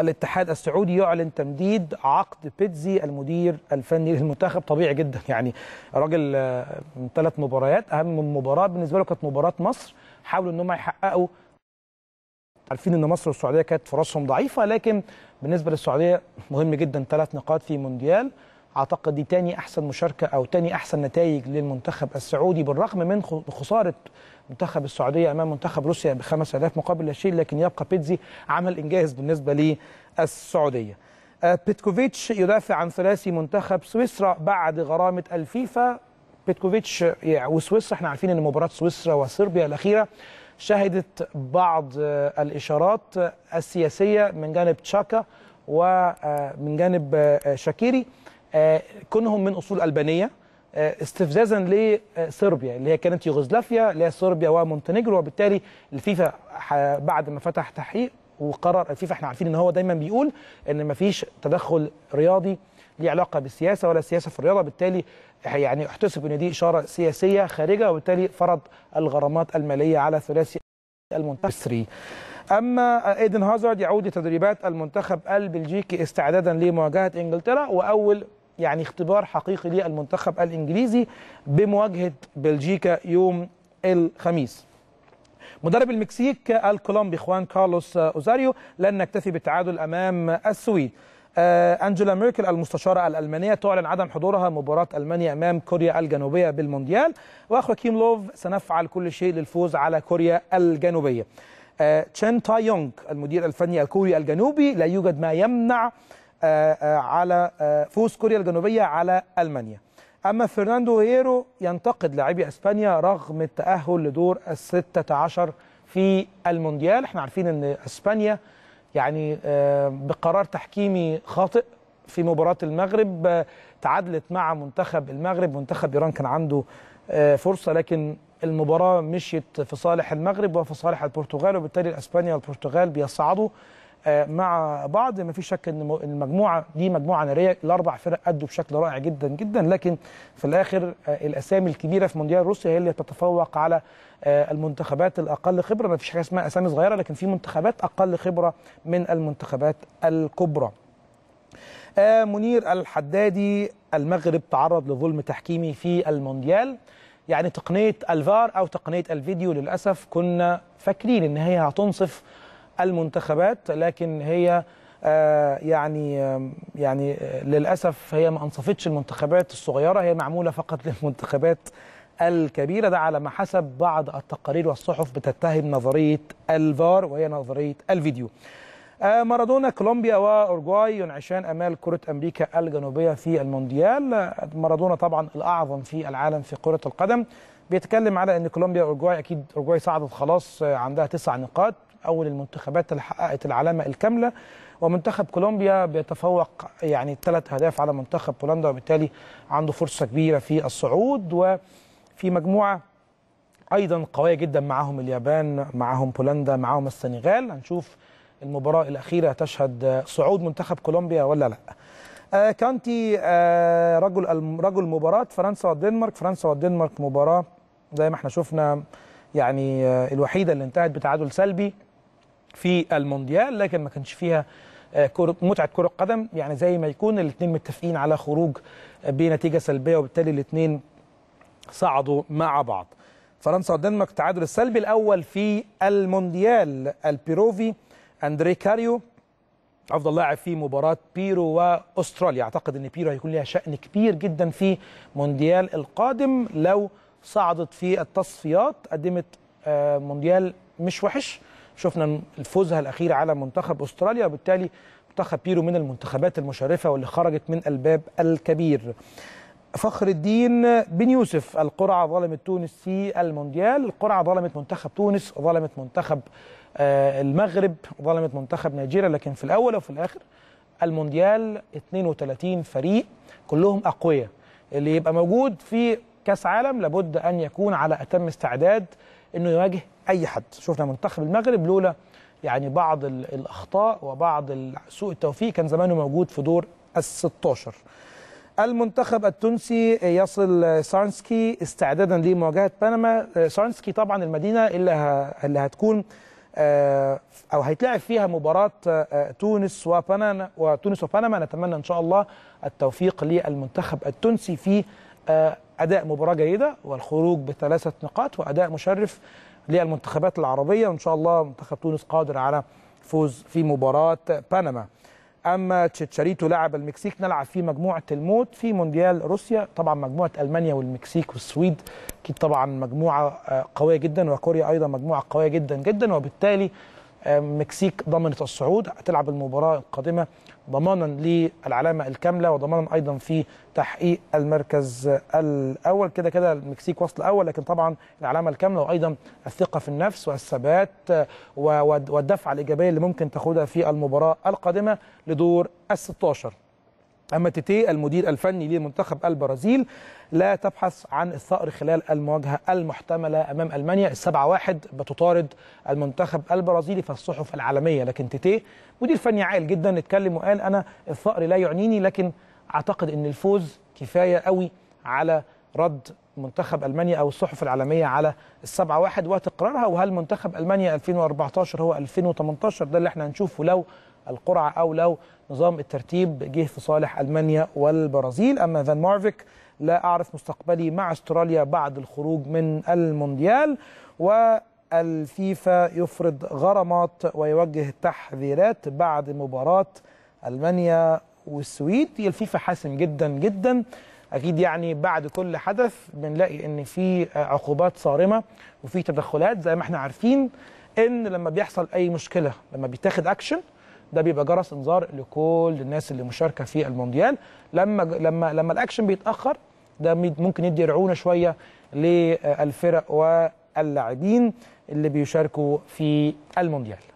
الاتحاد السعودي يعلن تمديد عقد بيتزي المدير الفني للمنتخب طبيعي جدا يعني راجل آه، من ثلاث مباريات اهم مباراه بالنسبه له كانت مباراه مصر حاولوا ان هم يحققوا عارفين ان مصر والسعوديه كانت فرصهم ضعيفه لكن بالنسبه للسعوديه مهم جدا ثلاث نقاط في مونديال اعتقد دي تاني احسن مشاركه او تاني احسن نتائج للمنتخب السعودي بالرغم من خساره منتخب السعوديه امام منتخب روسيا ب 5000 مقابل لا شيء لكن يبقى بيتزي عمل انجاز بالنسبه للسعوديه. آه، بيتكوفيتش يدافع عن ثلاثي منتخب سويسرا بعد غرامه الفيفا بيتكوفيتش وسويسرا احنا عارفين ان مباراه سويسرا وصربيا الاخيره شهدت بعض آه، الاشارات آه، السياسيه من جانب تشاكا ومن جانب شاكيري آه، كونهم من أصول ألبانية آه، استفزازا لصربيا اللي هي كانت يوغوسلافيا اللي هي صربيا ومونتينيجرو وبالتالي الفيفا بعد ما فتح تحقيق وقرر الفيفا احنا عارفين ان هو دايما بيقول ان ما فيش تدخل رياضي ليه علاقه بالسياسه ولا السياسه في الرياضه بالتالي يعني احتسب ان دي اشاره سياسيه خارجه وبالتالي فرض الغرامات الماليه على ثلاثي المنتخب المصري اما ايدن هازارد يعود لتدريبات المنتخب البلجيكي استعدادا لمواجهه انجلترا واول يعني اختبار حقيقي للمنتخب الإنجليزي بمواجهة بلجيكا يوم الخميس مدرب المكسيك الكولومبي خوان كارلوس أوزاريو لن نكتفي بالتعادل أمام السويد آه، انجيلا ميركل المستشارة الألمانية تعلن عدم حضورها مباراة ألمانيا أمام كوريا الجنوبية بالمونديال وأخو كيم لوف سنفعل كل شيء للفوز على كوريا الجنوبية آه، تشين تاي يونغ المدير الفني الكوري الجنوبي لا يوجد ما يمنع آه، آه، على آه، فوز كوريا الجنوبيه على المانيا اما فرناندو هيرو ينتقد لاعبي اسبانيا رغم التاهل لدور ال 16 في المونديال احنا عارفين ان اسبانيا يعني بقرار تحكيمي خاطئ في مباراه المغرب تعادلت مع منتخب المغرب منتخب ايران كان عنده فرصه لكن المباراه مشيت في صالح المغرب وفي صالح البرتغال وبالتالي اسبانيا والبرتغال بيصعدوا آه، مع بعض ما فيش شك ان المجموعه دي مجموعه ناريه الاربع فرق ادوا بشكل رائع جدا جدا لكن في الاخر آه، الاسامي الكبيره في مونديال روسيا هي اللي تتفوق على آه، المنتخبات الاقل خبره ما فيش حاجه اسمها اسامي صغيره لكن في منتخبات اقل خبره من المنتخبات الكبرى منير الحدادي المغرب تعرض لظلم تحكيمي في المونديال يعني تقنيه الفار او تقنيه الفيديو للاسف كنا فاكرين ان هي هتنصف المنتخبات لكن هي آه، يعني آه، يعني آه، للاسف هي ما انصفتش المنتخبات الصغيره هي معموله فقط للمنتخبات الكبيره ده على ما حسب بعض التقارير والصحف بتتهم نظريه الفار وهي نظريه الفيديو. مارادونا كولومبيا واورجواي ينعشان امال كره امريكا الجنوبيه في المونديال مارادونا طبعا الاعظم في العالم في كره القدم بيتكلم على ان كولومبيا واورجواي اكيد اورجواي صعدت خلاص عندها تسع نقاط أول المنتخبات اللي حققت العلامة الكاملة ومنتخب كولومبيا بيتفوق يعني ثلاث أهداف على منتخب بولندا وبالتالي عنده فرصة كبيرة في الصعود وفي مجموعة أيضا قوية جدا معاهم اليابان معاهم بولندا معاهم السنغال هنشوف المباراة الأخيرة تشهد صعود منتخب كولومبيا ولا لأ آه كانتي آه رجل رجل مباراة فرنسا والدنمارك فرنسا والدنمارك مباراة زي ما احنا شفنا يعني آه، الوحيدة اللي انتهت بتعادل سلبي في المونديال لكن ما كانش فيها آه، متعة كرة قدم يعني زي ما يكون الاثنين متفقين على خروج آه، بنتيجة سلبية وبالتالي الاثنين صعدوا مع بعض فرنسا والدنمارك التعادل السلبي الأول في المونديال البيروفي أندري كاريو افضل لاعب في مباراه بيرو واستراليا اعتقد ان بيرو هيكون لها شان كبير جدا في مونديال القادم لو صعدت في التصفيات قدمت آه، مونديال مش وحش شفنا فوزها الاخير على منتخب استراليا وبالتالي منتخب بيرو من المنتخبات المشرفه واللي خرجت من الباب الكبير فخر الدين بن يوسف القرعه ظلمت تونس في المونديال القرعه ظلمت منتخب تونس ظلمت منتخب آه، المغرب ظلمت منتخب نيجيريا لكن في الاول وفي الاخر المونديال 32 فريق كلهم اقوياء اللي يبقى موجود في كاس عالم لابد ان يكون على اتم استعداد انه يواجه اي حد شفنا منتخب المغرب لولا يعني بعض الاخطاء وبعض سوء التوفيق كان زمانه موجود في دور ال 16 المنتخب التونسي يصل سارنسكي استعدادا لمواجهه بنما سارنسكي طبعا المدينه اللي اللي هتكون آه، او هيتلعب فيها مباراه آه، تونس وبنما وتونس وبنما نتمنى ان شاء الله التوفيق للمنتخب التونسي في آه، اداء مباراه جيده والخروج بثلاثه نقاط واداء مشرف للمنتخبات العربيه وان شاء الله منتخب تونس قادر على فوز في مباراه بنما اما تشيتشاريتو لعب المكسيك نلعب في مجموعه الموت في مونديال روسيا طبعا مجموعه المانيا والمكسيك والسويد اكيد طبعا مجموعه آه، قويه جدا وكوريا ايضا مجموعه قويه جدا جدا وبالتالي آه، مكسيك ضمنت الصعود هتلعب المباراه القادمه ضمانا للعلامه الكامله وضمانا ايضا في تحقيق المركز الاول كده كده المكسيك وصل اول لكن طبعا العلامه الكامله وايضا الثقه في النفس والثبات آه، والدفعه الايجابيه اللي ممكن تاخدها في المباراه القادمه لدور ال 16 أما تيتي المدير الفني لمنتخب البرازيل لا تبحث عن الثأر خلال المواجهة المحتملة أمام ألمانيا السبعة واحد بتطارد المنتخب البرازيلي في الصحف العالمية لكن تيتي مدير فني عاقل جدا اتكلم وقال أنا الثأر لا يعنيني لكن أعتقد أن الفوز كفاية قوي على رد منتخب ألمانيا أو الصحف العالمية على السبعة واحد وتقرارها وهل منتخب ألمانيا 2014 هو 2018 ده اللي احنا هنشوفه لو القرعة أو لو نظام الترتيب جه في صالح ألمانيا والبرازيل أما فان مارفيك لا أعرف مستقبلي مع أستراليا بعد الخروج من المونديال و الفيفا يفرض غرامات ويوجه تحذيرات بعد مباراة ألمانيا والسويد الفيفا حاسم جدا جدا اكيد يعني بعد كل حدث بنلاقي ان في عقوبات صارمه وفي تدخلات زي ما احنا عارفين ان لما بيحصل اي مشكله لما بيتاخد اكشن ده بيبقى جرس انذار لكل الناس اللي مشاركه في المونديال لما لما لما الاكشن بيتاخر ده ممكن يدي رعونه شويه للفرق واللاعبين اللي بيشاركوا في المونديال